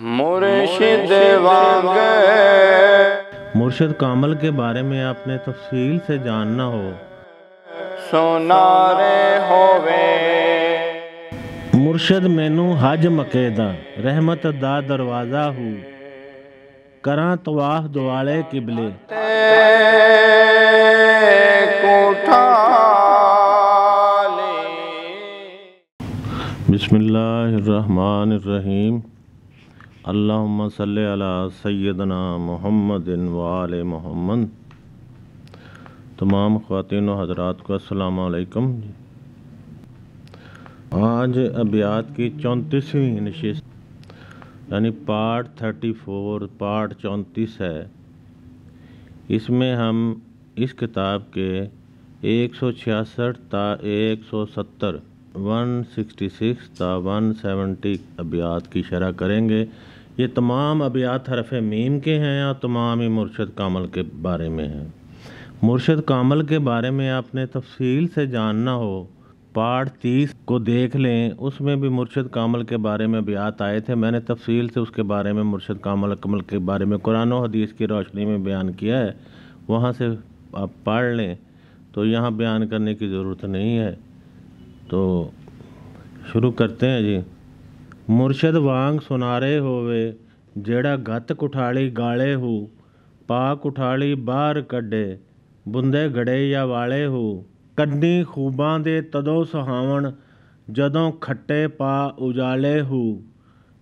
मुर्शिद मुर्शिद कामल के बारे में आपने तफसील से जानना हो सोनारे होवे मुर्शद मैनू हज मकेदा रहमत दा दरवाज़ा हूँ करा तवाह दुआले किबले बिस्मिल्लाहिर्रहमानिर्रहीम अल्लाम सल सैदना मोहम्मद वाल मोहम्मद तमाम ख़वान हजरात को असलकम आज अबियात की चौंतीसवीं नशस्त यानी पार्ट थर्टी फोर पार्ट चौंतीस है इसमें हम इस किताब के एक सौ छियासठ ता एक सौ सत्तर वन सिक्सटी सिक्स ता वन सेवेंटी अबियात की शरह करेंगे ये तमाम अबियात हरफ मीम के हैं या तमाम ही मुर्शद कामल के बारे में हैं मुर्शद कामल के बारे में आपने तफसील से जानना हो पार्ट तीस को देख लें उसमें भी मुर्शद कामल के बारे में अबियात आए थे मैंने तफसील से उसके बारे में मुर्शद कामल कमल के बारे में कुरान हदीस की रोशनी में बयान किया है वहाँ से आप पढ़ लें तो यहाँ बयान करने की ज़रूरत नहीं है तो शुरू करते हैं जी ਮੁਰਸ਼ਦ ਵਾਂਗ ਸੁਨਾਰੇ ਹੋਵੇ ਜਿਹੜਾ ਗੱਤ ਕੁਠਾਲੀ ਗਾਲੇ ਹੂ ਪਾ ਕੁਠਾਲੀ ਬਾਹਰ ਕੱਢੇ ਬੁੰਦੇ ਘੜੇ ਜਾਂ ਵਾਲੇ ਹੂ ਕੰਨੀ ਖੂਬਾਂ ਦੇ ਤਦੋਂ ਸੁਹਾਵਣ ਜਦੋਂ ਖੱਟੇ ਪਾ ਉਜਾਲੇ ਹੂ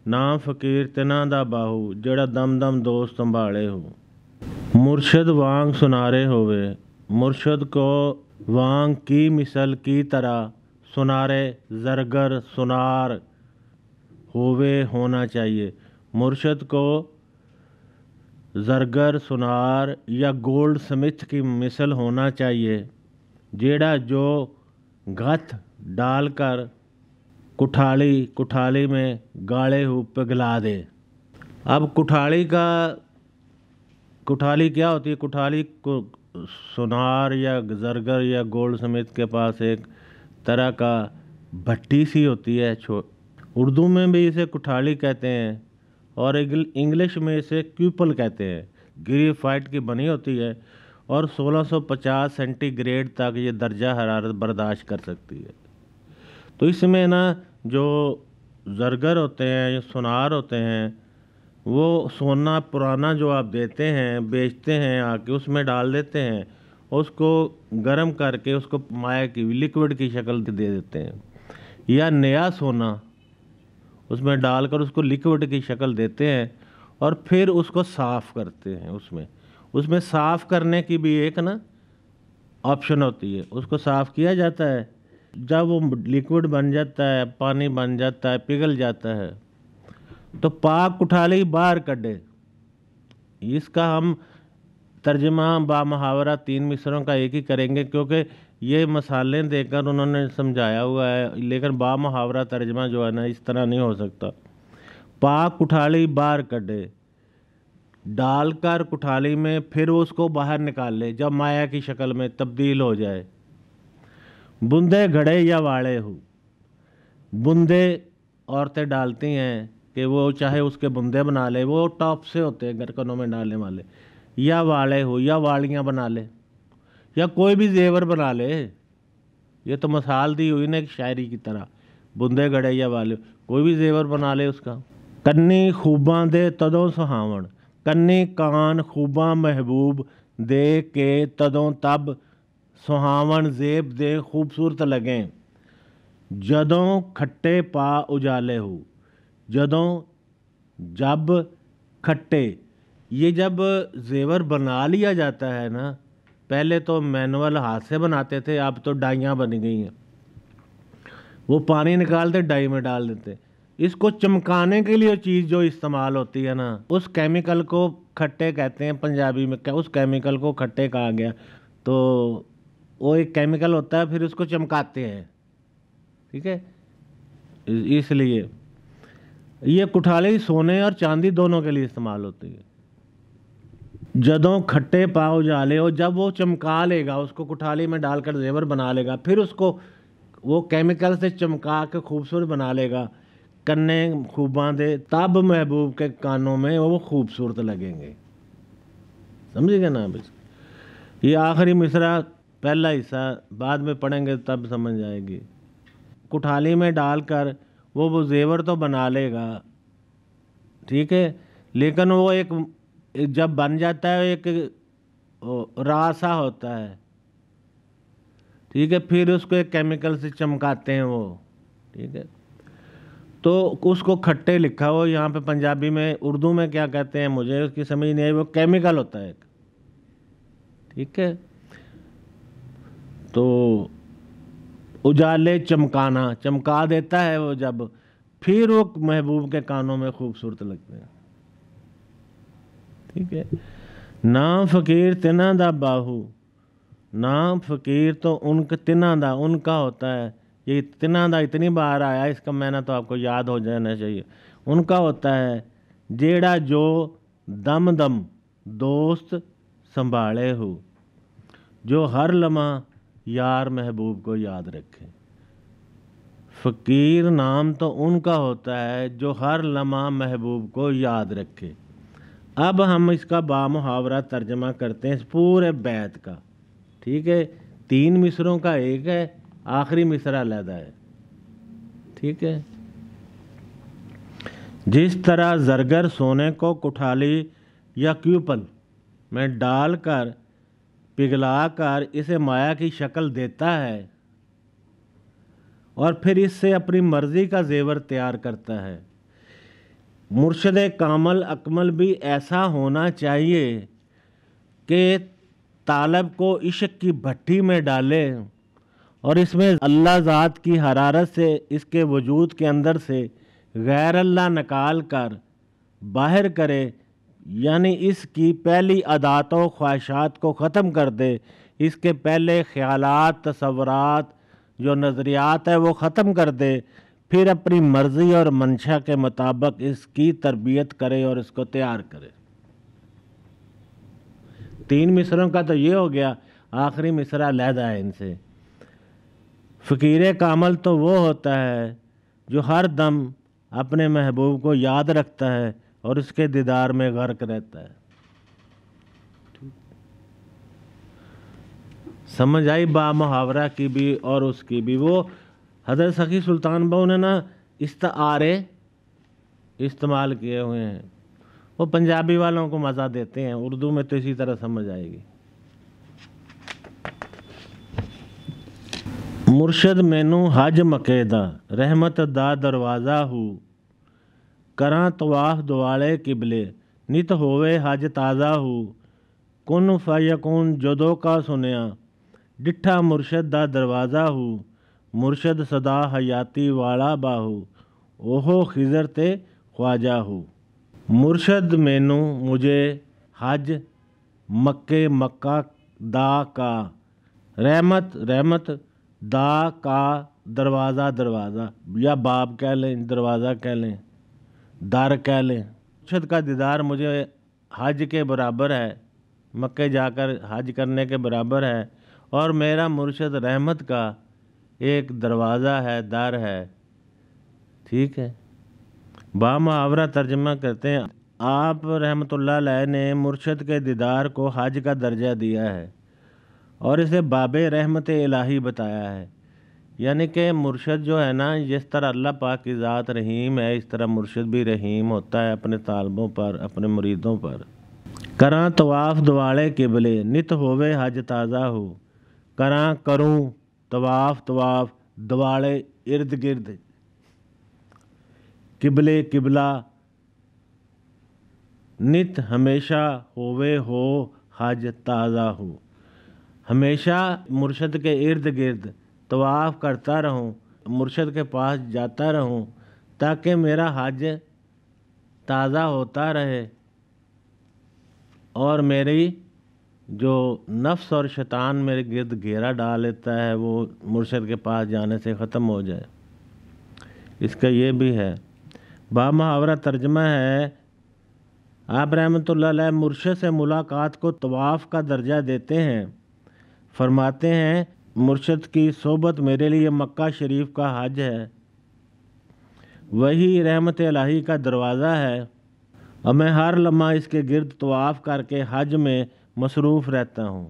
ਨਾ ਫਕੀਰ ਤਿਨਾਂ ਦਾ ਬਾਹੂ ਜਿਹੜਾ ਦਮਦਮ ਦੋਸਤ ਸੰਭਾਲੇ ਹੂ ਮੁਰਸ਼ਦ ਵਾਂਗ ਸੁਨਾਰੇ ਹੋਵੇ ਮੁਰਸ਼ਦ ਕੋ ਵਾਂਗ ਕੀ ਮਿਸਲ ਕੀ ਤਰ੍ਹਾਂ ਸੁਨਾਰੇ ਜ਼ਰਗਰ ਸੁਨਾਰ हुए होना चाहिए मुर्शद को जरगर सुनार या गोल्ड समिथ की मिसल होना चाहिए जेड़ा जो गथ डालकर कुठाली कुठाली में गाड़े हु पिघला दे अब कुठाली का कुठाली क्या होती है कुठाली को सुनार या जरगर या गोल्ड स्मिथ के पास एक तरह का भट्टी सी होती है छो उर्दू में भी इसे कुठाली कहते हैं और इंग्लिश में इसे क्यूपल कहते हैं ग्रीफाइट की बनी होती है और 1650 सेंटीग्रेड तक ये दर्जा हरारत बर्दाश्त कर सकती है तो इसमें ना जो जरगर होते हैं जो सुनार होते हैं वो सोना पुराना जो आप देते हैं बेचते हैं आके उसमें डाल देते हैं उसको गर्म करके उसको माया की लिक्विड की शक्ल दे देते हैं या नया सोना उसमें डालकर उसको लिक्विड की शक्ल देते हैं और फिर उसको साफ़ करते हैं उसमें उसमें साफ़ करने की भी एक ना ऑप्शन होती है उसको साफ़ किया जाता है जब वो लिक्विड बन जाता है पानी बन जाता है पिघल जाता है तो पाक कुठाली बाहर कटे इसका हम तर्जमा बा मुहावरा तीन मिसरों का एक ही करेंगे क्योंकि ये मसाले देकर उन्होंने समझाया हुआ है लेकिन बा मुहावरा तर्जमा जो है ना इस तरह नहीं हो सकता पा कुठाली बाहर कटे डालकर कुठाली में फिर उसको बाहर निकाल ले जब माया की शक्ल में तब्दील हो जाए बूंदे घड़े या वाड़े हो बूंदे औरतें डालती हैं कि वो चाहे उसके बूंदे बना ले वो टॉप से होते हैं गरकनों में डालने वाले या वाड़े हो या वाड़ियाँ बना ले या कोई भी जेवर बना ले ये तो मसाल दी हुई ना एक शायरी की तरह बुंदे गड़ैया वाले कोई भी जेवर बना ले उसका कन्नी खूबा दे तदों सुहावन कन्नी कान खूबा महबूब दे के तदों तब सुहावन जेब दे खूबसूरत लगें जदों खट्टे पा उजाले हो जदों जब खट्टे ये जब जेवर बना लिया जाता है ना पहले तो मैनुअल हाथ से बनाते थे अब तो डाइयाँ बन गई हैं वो पानी निकालते डाई में डाल देते इसको चमकाने के लिए चीज़ जो इस्तेमाल होती है ना उस केमिकल को खट्टे कहते हैं पंजाबी में उस केमिकल को खट्टे कहा गया तो वो एक केमिकल होता है फिर उसको चमकाते हैं ठीक है इसलिए ये कुठाले सोने और चांदी दोनों के लिए इस्तेमाल होती है जदों खट्टे पाव जाले और जब वो चमका लेगा उसको कुठाली में डालकर जेवर बना लेगा फिर उसको वो केमिकल से चमका के खूबसूरत बना लेगा कन्ने खूब बांधे तब महबूब के कानों में वो खूबसूरत लगेंगे समझिएगा ना अब ये आखिरी मिसरा पहला हिस्सा बाद में पढ़ेंगे तब समझ आएगी कुठाली में डालकर वो वो जेवर तो बना लेगा ठीक है लेकिन वो एक जब बन जाता है एक रासा होता है ठीक है फिर उसको एक केमिकल से चमकाते हैं वो ठीक है तो उसको खट्टे लिखा हो यहाँ पे पंजाबी में उर्दू में क्या कहते हैं मुझे उसकी समझ नहीं आई वो केमिकल होता है एक ठीक है तो उजाले चमकाना चमका देता है वो जब फिर वो महबूब के कानों में खूबसूरत लगते हैं ठीक है ਨਾ फ़क़ीर तिना दा बाहू ना फकीर तो उनक तिना दा उनका होता है ये तिना दा इतनी बार आया इसका मैंने तो आपको याद हो जाना चाहिए उनका होता है जेड़ा जो दम दम दोस्त संभाले हो जो हर लम्हा यार महबूब को याद रखे फ़कीर नाम तो उनका होता है जो हर लम्हा महबूब को याद रखे अब हम इसका बा मुहावरा तर्जमा करते हैं इस पूरे बैत का ठीक है तीन मिसरों का एक है आखिरी मिसरा लैदा है ठीक है जिस तरह जरगर सोने को कुठाली या क्यूपल में डालकर पिघलाकर इसे माया की शक्ल देता है और फिर इससे अपनी मर्ज़ी का जेवर तैयार करता है मुर्शद कामल अकमल भी ऐसा होना चाहिए कि तालब को इश्क की भट्टी में डाले और इसमें अल्लाह ज़ात की हरारत से इसके वजूद के अंदर से गैर अल्लाह निकाल कर बाहर करे यानी इसकी पहली अदातों ख्वाहिशात को ख़त्म कर दे इसके पहले ख्यालात तस्वरात जो नज़रियात है वो ख़त्म कर दे फिर अपनी मर्ज़ी और मंशा के मुताबिक इसकी तरबियत करे और इसको तैयार करे तीन मिसरों का तो ये हो गया आखिरी मिसरा लहदा है इनसे फ़कीर कामल तो वो होता है जो हर दम अपने महबूब को याद रखता है और उसके दीदार में गर्क रहता है समझ आई बा मुहावरा की भी और उसकी भी वो हजरत सखी सुल्तान बहू ने ना आरे इस्तेमाल किए हुए हैं वो पंजाबी वालों को मज़ा देते हैं उर्दू में तो इसी तरह समझ आएगी मुर्शद मैनू हज मकेदा रहमत दा दरवाज़ा हूँ करा तवाह दुआले किबले नित होवे हज ताज़ा हो कुन फ़यकुन जदों का सुनया डिठा मुर्शद दा दरवाज़ा हूँ मुर्शद सदा हयाती वाला बाहू ओहो खिजर ते ख्वाजा हो मुर्शद मैनू मुझे हज मक्के मक्का दा का रहमत रहमत दा का दरवाज़ा दरवाज़ा या बाब कह लें दरवाज़ा कह लें दर कह लें मुर्शद का दीदार मुझे हज के बराबर है मक्के जाकर हज करने के बराबर है और मेरा मुर्शद रहमत का एक दरवाज़ा है दर है ठीक है बा मुहावरा तर्जमा करते हैं आप रहमतुल्लाह ने मुर्शद के दीदार को हज का दर्जा दिया है और इसे बाब रहमत इलाही बताया है यानी कि मुर्शद जो है ना जिस तरह अल्लाह पाक की ज़ात रहीम है इस तरह मुर्शद भी रहीम होता है अपने तालबों पर अपने मुरीदों पर करा तवाफ़ दुआड़े किबले नित होवे हज ताज़ा हो करा करूँ तवाफ तवाफ दवाड़े इर्द गिर्द किबले किबला नित हमेशा होवे हो हज ताज़ा हो हमेशा मुर्शद के इर्द गिर्द तवाफ़ करता रहूं मुर्शद के पास जाता रहूं ताकि मेरा हज ताज़ा होता रहे और मेरी जो नफ्स और शैतान मेरे गिरद घेरा डाल लेता है वो मुर्शद के पास जाने से ख़त्म हो जाए इसका ये भी है बा मुहावरा तर्जमा है आप रहमत मुर्शद से मुलाकात को तवाफ़ का दर्जा देते हैं फरमाते हैं मुर्शद की सोबत मेरे लिए मक्का शरीफ का हज है वही रहमत लाही का दरवाज़ा है और मैं हर लम्हा इसके गिरद तवाफ़ करके हज में मसरूफ़ रहता हूँ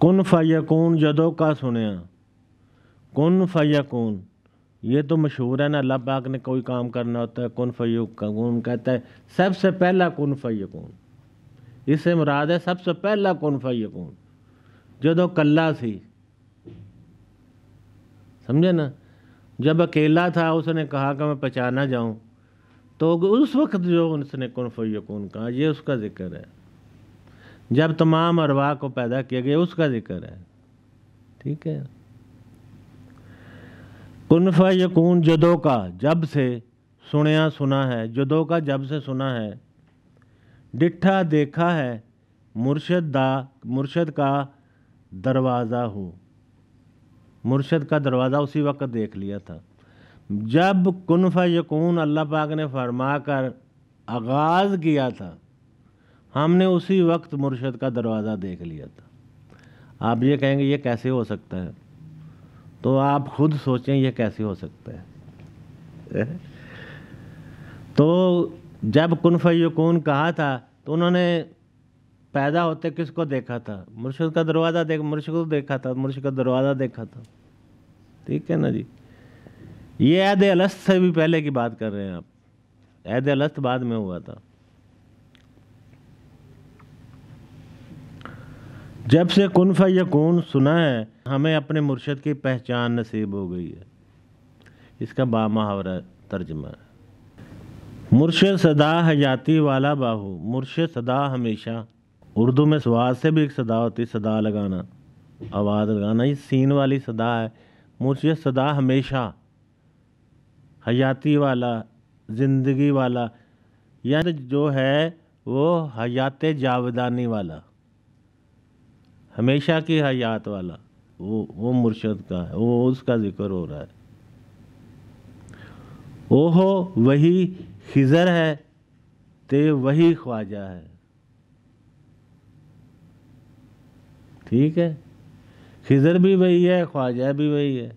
कुन फ़ैकून जदो का सुने कुन फ़ायकून ये तो मशहूर है ना अल्लाह पाक ने कोई काम करना होता है कुन फ़ैकून कहता है सबसे पहला कुन फ़ैकून इससे मुराद है सबसे पहला कुन फ़ैकून जदो कल्ला सी समझे ना जब अकेला था उसने कहा कि मैं पहचाना जाऊँ तो उस वक्त जो उसने कुन फ़ैकून कहा यह उसका जिक्र है जब तमाम अरवा को पैदा किया गया उसका जिक्र है ठीक है कुनफा यकून जदों का जब से सुनया सुना है जदों का जब से सुना है डिठा देखा है मुर्शद दा मुर्शद का दरवाज़ा हो मुर्शद का दरवाज़ा उसी वक्त देख लिया था जब कुनफा यकून अल्लाह पाक ने फरमा कर आगाज़ किया था हमने उसी वक्त मुर्शद का दरवाज़ा देख लिया था आप ये कहेंगे ये कैसे हो सकता है तो आप खुद सोचें ये कैसे हो सकता है तो जब कन कहा था तो उन्होंने पैदा होते किसको देखा था मुर्शद का दरवाज़ा देख मुर्शद को देखा था मुर्शद का दरवाज़ा देखा था ठीक है ना जी ये ऐद अलस्त से भी पहले की बात कर रहे हैं आप ऐद अलस्त बाद में हुआ था जब से कुन फ़यकून सुना है हमें अपने मुर्शद की पहचान नसीब हो गई है इसका बा मुहावरा तर्जमा है मुर्शद सदा हयाती वाला बाहू मुर्शद सदा हमेशा उर्दू में स्वाद से भी एक सदा होती सदा लगाना आवाज़ लगाना ये सीन वाली सदा है मुर्शद सदा हमेशा हयाती वाला ज़िंदगी वाला या जो है वो हयात जावदानी वाला हमेशा की हयात वाला वो वो मुर्शद का है वो उसका जिक्र हो रहा है ओ हो वही खिजर है ते वही ख्वाजा है ठीक है खिजर भी वही है ख्वाजा भी वही है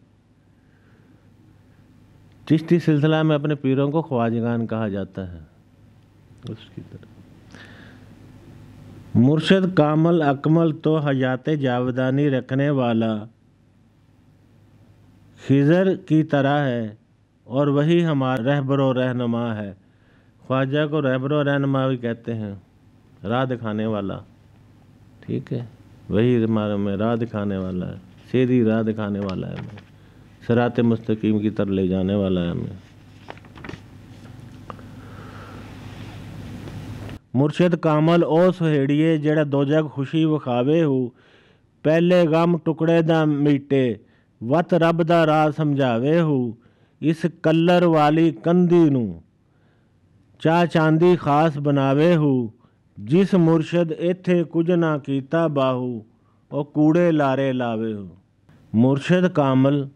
चिश्ती सिलसिला में अपने पीरों को ख्वाजगान कहा जाता है उसकी तरह मुर्शद कामल अकमल तो हयात जावदानी रखने वाला खिजर की तरह है और वही हमारा रहबर व रहनुमा है ख्वाजा को रहबर व रहनुमा भी कहते हैं राह दिखाने वाला ठीक है वही हमारे में राह दिखाने वाला है सीधी राह दिखाने वाला है हमें सरात मुस्तकीम की तरफ ले जाने वाला है हमें ਮੁਰਸ਼ਿਦ ਕਾਮਲ ਉਹ ਸੁਹੇੜੀਏ ਜਿਹੜਾ ਦੋਜਗ ਖੁਸ਼ੀ ਵਿਖਾਵੇ ਹੂ ਪਹਿਲੇ ਗਮ ਟੁਕੜੇ ਦਾ ਮੀਟੇ ਵਤ ਰੱਬ ਦਾ ਰਾਹ ਸਮਝਾਵੇ ਹੂ ਇਸ ਕੱਲਰ ਵਾਲੀ ਕੰਦੀ ਨੂੰ ਚਾ ਚਾਂਦੀ ਖਾਸ ਬਣਾਵੇ ਹੂ ਜਿਸ ਮੁਰਸ਼ਿਦ ਇੱਥੇ ਕੁਝ ਨਾ ਕੀਤਾ ਬਾਹੂ ਉਹ ਕੂੜੇ ਲਾਰੇ ਲਾਵੇ ਹੂ ਮੁਰਸ਼ਿਦ ਕਾਮਲ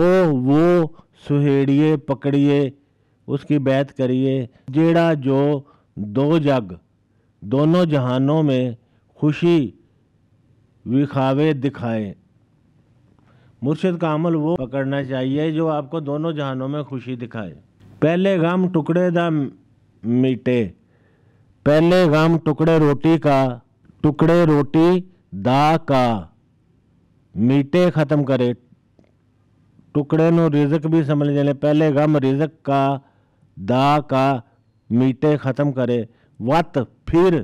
ਉਹ ਵੋ ਸੁਹੇੜੀਏ ਪਕੜੀਏ ਉਸ ਕੀ ਬੈਤ ਕਰੀਏ ਜਿਹੜਾ ਜੋ ਦੋ ਜਗ दोनों जहानों में खुशी विखावे दिखाए मुर्शिद का अमल वो पकड़ना चाहिए जो आपको दोनों जहानों में खुशी दिखाए पहले गम टुकड़े दा मीटे पहले गम टुकड़े रोटी का टुकड़े रोटी दा का मीटे ख़त्म करे टुकड़े नो रिजक भी समझ ਲੈਣੇ पहले गम रिजक का दा का मीटे ख़त्म करे वत फिर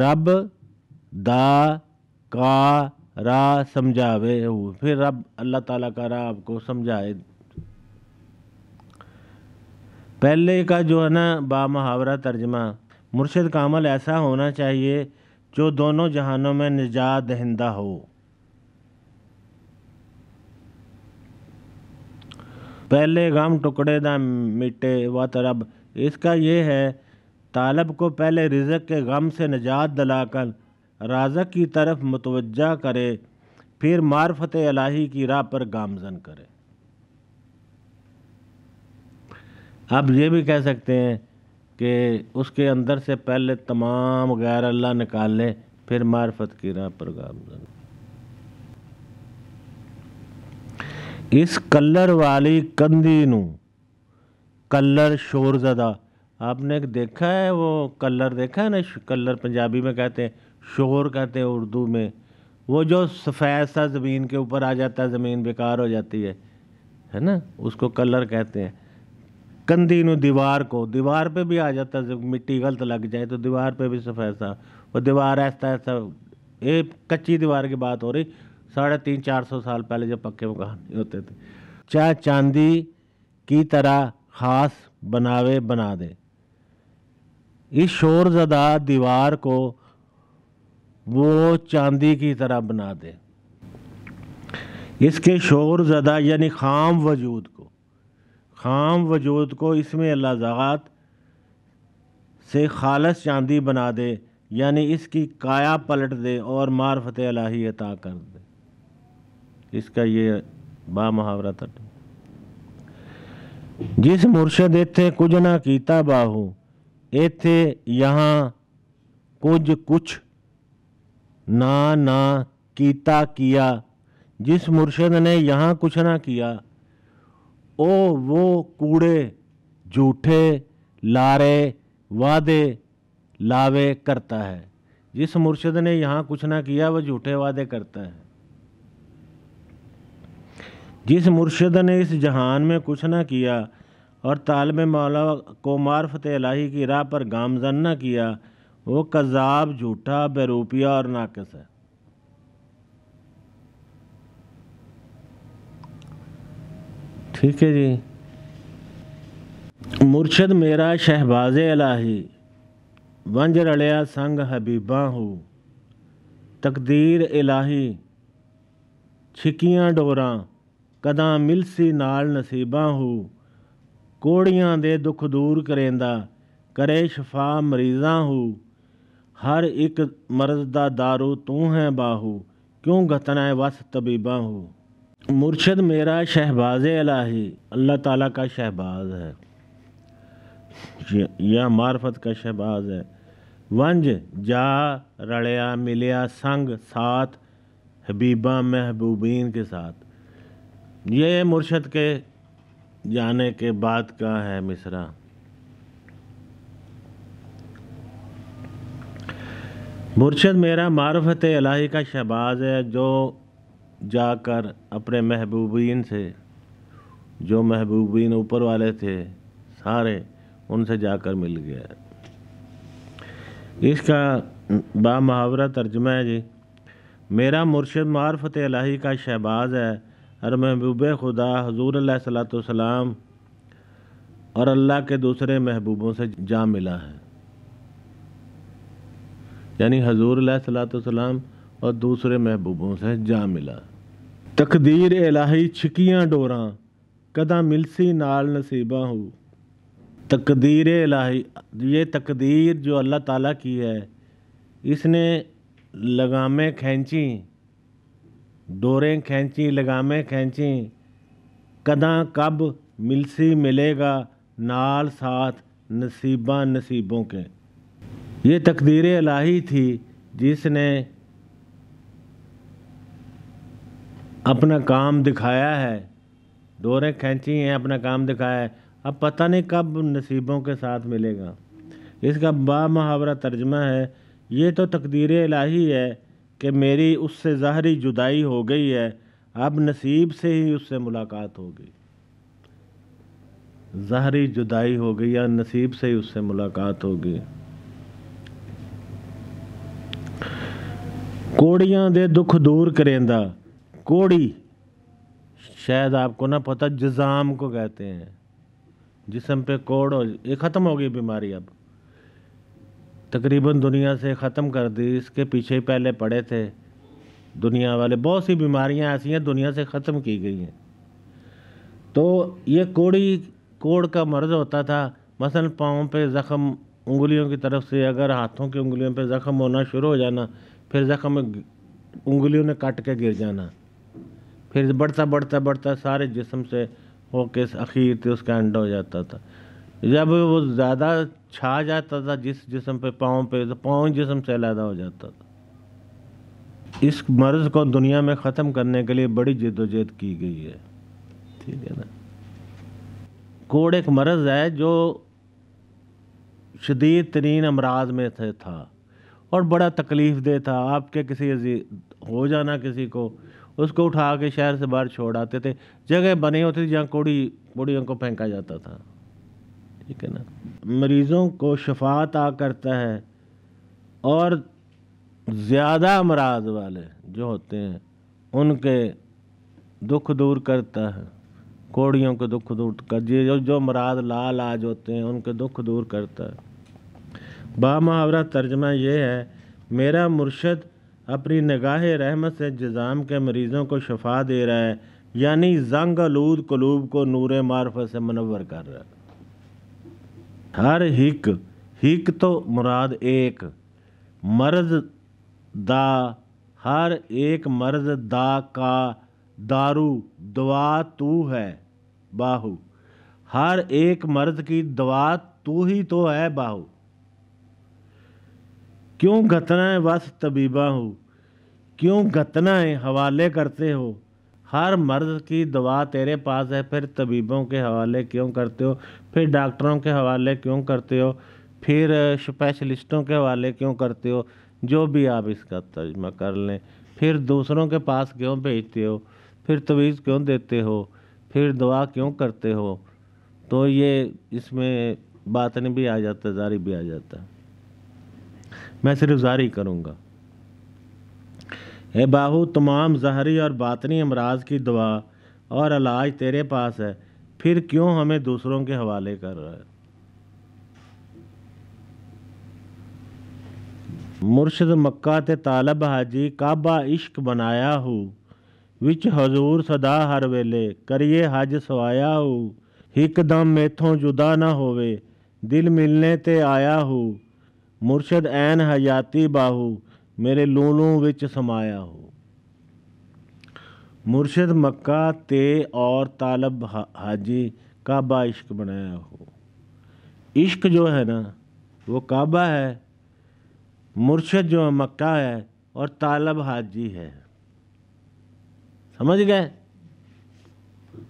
रब दा का रा समझावे फिर रब अल्लाह ताला का रा आपको समझाए पहले का जो है ना बामहावरा तर्जमा मुर्शद कामल ऐसा होना चाहिए जो दोनों जहानों में निजात दहिंदा हो पहले गम टुकड़े दा मिटे व तरब इसका ये है तालब को पहले रिजक के गम से निजात दिलाकर राजक की तरफ मतवजा करे फिर मार्फत अलाही की राह पर गामजन करे आप ये भी कह सकते हैं कि उसके अंदर से पहले तमाम गैर अल्लाह निकाल लें फिर मार्फत की राह पर गामजन इस कलर वाली नू कलर शोरजदा आपने देखा है वो कलर देखा है ना कलर पंजाबी में कहते हैं शोर कहते हैं उर्दू में वो जो सफ़ेद सा ज़मीन के ऊपर आ जाता है ज़मीन बेकार हो जाती है है ना उसको कलर कहते हैं कंधी नु दीवार को दीवार पे भी आ जाता है जब मिट्टी गलत लग जाए तो दीवार पे भी सफ़ेद सा वो दीवार ऐसा ऐसा ये कच्ची दीवार की बात हो रही साढ़े तीन चार सौ साल पहले जब पक्के मकान होते थे चाहे चांदी की तरह खास बनावे बना दे इस शोरजदा दीवार को वो चांदी की तरह बना दे इसके शोरजदा यानी खाम वजूद को खाम वजूद को इसमें लाजात से खालस चांदी बना दे यानी इसकी काया पलट दे और मारफत अलाही अता कर दे इसका ये बा मुहावरा तट जिस मुर्शद थे कुछ ना कीता बाहू इथे यहाँ कुछ कुछ ना ना कीता किया जिस मुर्शद ने यहाँ कुछ ना किया ओ वो कूड़े झूठे लारे वादे लावे करता है जिस मुर्शद ने यहाँ कुछ ना किया वह झूठे वादे करता है जिस मुर्शद ने इस जहान में कुछ ना किया और तालब मौला को मार्फत अलाही की राह पर गामजन न किया वो कज़ाब झूठा बेरूपिया और नाकस है ठीक है जी मुर्शद मेरा शहबाज अलाही वंज रलिया संग हबीबा हूँ तकदीर इलाही छिकियाँ डोर कदा मिलसी नाल नसीबा हूँ ਕੋੜੀਆਂ ਦੇ दुख दूर करेंदा करे शफा मरीजा हो हर ਇੱਕ ਮਰਜ਼ ਦਾ दारू तू है बाहू क्यों घतना है वस तबीबा हो मुर्शद मेरा शहबाज अला ही अल्लाह ताला का शहबाज है या मार्फत का शहबाज है वंज जा रड़या मिलया संग साथ हबीबा महबूबीन के साथ ये मुर्शद के जाने के बाद का है मिश्रा मुर्शद मेरा मारफत अलाही का शहबाज है जो जाकर अपने महबूबीन से जो महबूबीन ऊपर वाले थे सारे उनसे जाकर मिल गया इसका मुहावरा तर्जमा है जी मेरा मुर्शद मारफत अलाही का शहबाज है हर महबूब खुदा हजूर सलाम और अल्लाह के दूसरे महबूबों से जा मिला है यानी हजूर सलाम और दूसरे महबूबों से जा मिला तकदीर एलाही छिकिया डोर कदा मिलसी नाल नसीबा हूँ तकदीर एलाही ये तकदीर जो अल्लाह ताला की है इसने लगामें खींची दोरें खींची लगामें खींची कदा कब मिलसी मिलेगा नाल साथ नसीबा नसीबों के ये तकदीर अलाही थी जिसने अपना काम दिखाया है डोरें खींची हैं अपना काम दिखाया है अब पता नहीं कब नसीबों के साथ मिलेगा इसका बा मुहावरा तर्जमा है ये तो तकदीर इलाही है कि मेरी उससे ज़ाहरी जुदाई हो गई है अब नसीब से ही उससे मुलाकात होगी ज़ाहरी जुदाई हो गई या नसीब से ही उससे मुलाकात होगी कोड़ियाँ दे दुख दूर करेंदा कोड़ी शायद आपको ना पता जजाम को कहते हैं जिसम पे कोड़ हो ये ख़त्म हो गई बीमारी अब तकरीबन दुनिया से ख़त्म कर दी इसके पीछे ही पहले पड़े थे दुनिया वाले बहुत सी बीमारियां ऐसी हैं दुनिया से ख़त्म की गई हैं तो ये कोड़ी कोड़ का मर्ज़ होता था मसल पाँव पे ज़ख़म उंगलियों की तरफ से अगर हाथों की उंगलियों पे ज़ख़म होना शुरू हो जाना फिर ज़ख़म उंगलियों ने काट के गिर जाना फिर बढ़ता बढ़ता बढ़ता सारे जिसम से होके अखीर थे उसका अंडा हो जाता था जब वो ज़्यादा छा जाता था जिस जिसम पे पाँव पे तो पाँव जिसम से अलहदा हो जाता था इस मर्ज़ को दुनिया में ख़त्म करने के लिए बड़ी जदोजहद की गई है ठीक है ना कोड एक मर्ज़ है जो शदीद तरीन अमराज में थे था और बड़ा तकलीफ़ दे था आपके किसी हो जाना किसी को उसको उठा के शहर से बाहर छोड़ आते थे जगह बनी होती थी जहाँ कोड़ी कोड़ियों को फेंका जाता था ठीक है ना मरीज़ों को शफात आ करता है और ज़्यादा अमराज वाले जो होते हैं उनके दुख दूर करता है कोड़ियों के दुख दूर कर जो जो मराद लाल आज होते हैं उनके दुख दूर करता है बा मुहावरा तर्जमा ये है मेरा मुर्शद अपनी निगाह रहमत से जजाम के मरीज़ों को शफा दे रहा है यानी जंग आलूद कलूब को नूर मार्फत से मनवर कर रहा है हर हिक हिक तो मुराद एक मर्द दा हर एक मर्द दा का दारू दवा तू है बाहु हर एक मर्द की दवा तू ही तो है बाहु क्यों घतना है बस तबीबा हो क्यों घतना है हवाले करते हो हर मर्ज की दवा तेरे पास है फिर तबीबों के हवाले क्यों करते हो फिर डॉक्टरों के हवाले क्यों करते हो फिर स्पेशलिस्टों के हवाले क्यों करते हो जो भी आप इसका तर्जमा कर लें फिर दूसरों के पास क्यों भेजते हो फिर तवीज़ क्यों देते हो फिर दुआ क्यों करते हो तो ये इसमें बातन भी आ जाता जारी भी आ जाता मैं सिर्फ जारी करूँगा ए बाहू तमाम ज़हरी और बातनी अमराज की दवा और इलाज तेरे पास है फिर क्यों हमें दूसरों के हवाले कर रहा है मुर्शद मक्का ते तालब हाजी काबा इश्क बनाया हो विच हजूर सदा हर वेले करिए हज सवाया हो एकदम मेथों जुदा ना होवे दिल मिलने ते आया हो मुर्शद ऐन हयाती बाहू मेरे ਲੂਲੋਂ ਵਿੱਚ ਸਮਾਇਆ ਹੋ मुर्शिद मक्का ते और तालब हाजी काबा इश्क बनाया हो इश्क जो है ना वो काबा है मुर्शिद जो है मक्का है और तालब हाजी है समझ गए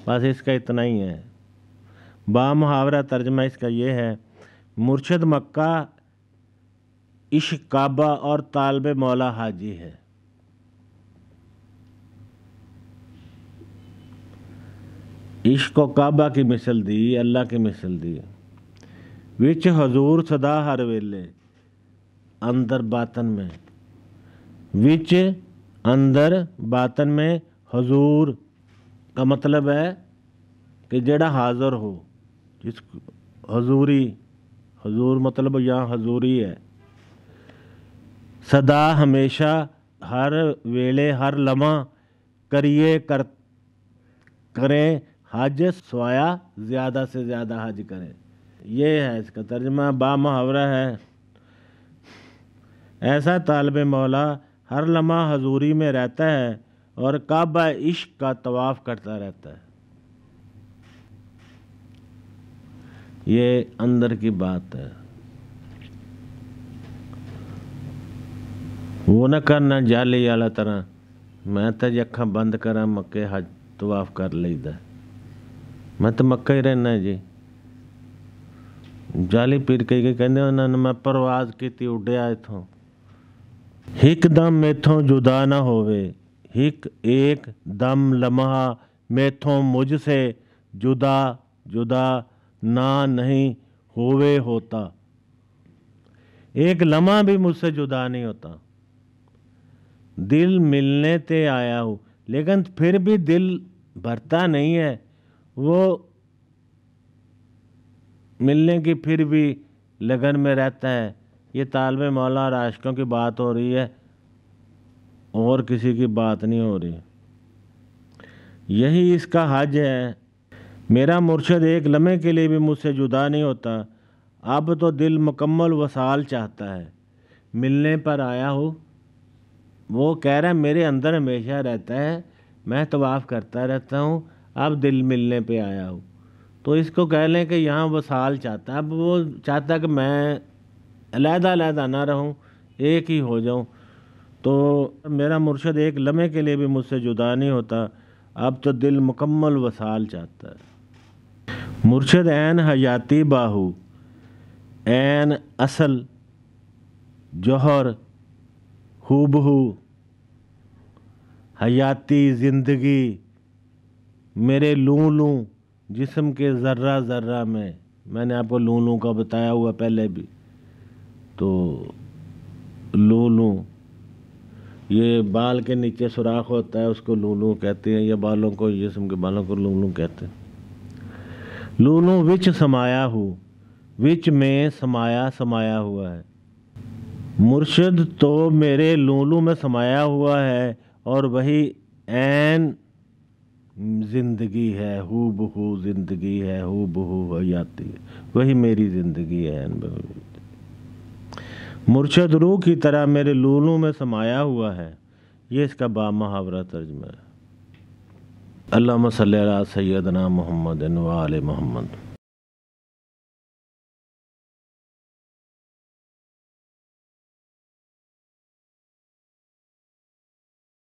बस इसका इतना ही है बा मुहावरा तर्जमा इसका ये है मुर्शिद मक्का इश काबा और तालब मौला हाजी है को काबा की मिसल दी अल्लाह की मिसल दी विच हजूर सदा हर वेले अंदर बातन में विच अंदर बातन में हजूर का मतलब है कि जड़ा हाजिर हो जिस हजूरी हजूर मतलब यहाँ हजूरी है सदा हमेशा हर वेले हर लमा करिए कर करें हज सोया ज़्यादा से ज़्यादा हज करें यह है इसका तर्जमा बा मुहावरा है ऐसा तालब मौला हर लम्हा हजूरी में रहता है और काबा इश्क का तवाफ़ करता रहता है ये अंदर की बात है वो ना करना जाली वाला तरह मैं तो जी अखा बंद करा मके हज तवाफ कर लेदा मैं तो मक्का ही रहना जी जाली पीर कही के कहने उन्होंने मैं परवाज की उड्या इतों एकदम मेथों जुदा ना होवे एक एक दम लम्हा मेथों मुझसे जुदा जुदा ना नहीं होवे होता एक लम्हा भी मुझसे जुदा नहीं होता दिल मिलने ते आया हूँ लेकिन फिर भी दिल भरता नहीं है वो मिलने की फिर भी लगन में रहता है ये तालब मौला और आशकों की बात हो रही है और किसी की बात नहीं हो रही यही इसका हज है मेरा मुर्शद एक लम्हे के लिए भी मुझसे जुदा नहीं होता अब तो दिल मुकम्मल वसाल चाहता है मिलने पर आया हो वो कह रहा है मेरे अंदर हमेशा रहता है मैं तवाफ़ करता रहता हूँ अब दिल मिलने पे आया हूँ तो इसको कह लें कि यहाँ वसाल चाहता है अब वो चाहता है कि मैं अलहदा अलहदा ना रहूँ एक ही हो जाऊँ तो मेरा मुर्शद एक लम्हे के लिए भी मुझसे जुदा नहीं होता अब तो दिल मुकम्मल वसाल चाहता है मुर्शद एन हयाती बाहू एन असल जौहर हूबहू हयाती ज़िंदगी मेरे लूँ लूँ जिसम के ज़र्रा ज़र्रा में मैंने आपको लूँ लूँ का बताया हुआ पहले भी तो लूँ लूँ ये बाल के नीचे सुराख होता है उसको लूलू कहते हैं या बालों को जिसम के बालों को लूलू कहते हैं लूलू विच समाया हो विच में समाया समाया हुआ है मुर्शिद तो मेरे लूलू में समाया हुआ है और वही एन ज़िंदगी है हु बहू ज़िंदगी है हु बहू हयाती है वही मेरी ज़िंदगी है एन मुर्शद रूह की तरह मेरे लूलू में समाया हुआ है ये इसका बा मुहावरा तर्जमा है अल्लाह सल्ला सैदना मोहम्मद वाल मोहम्मद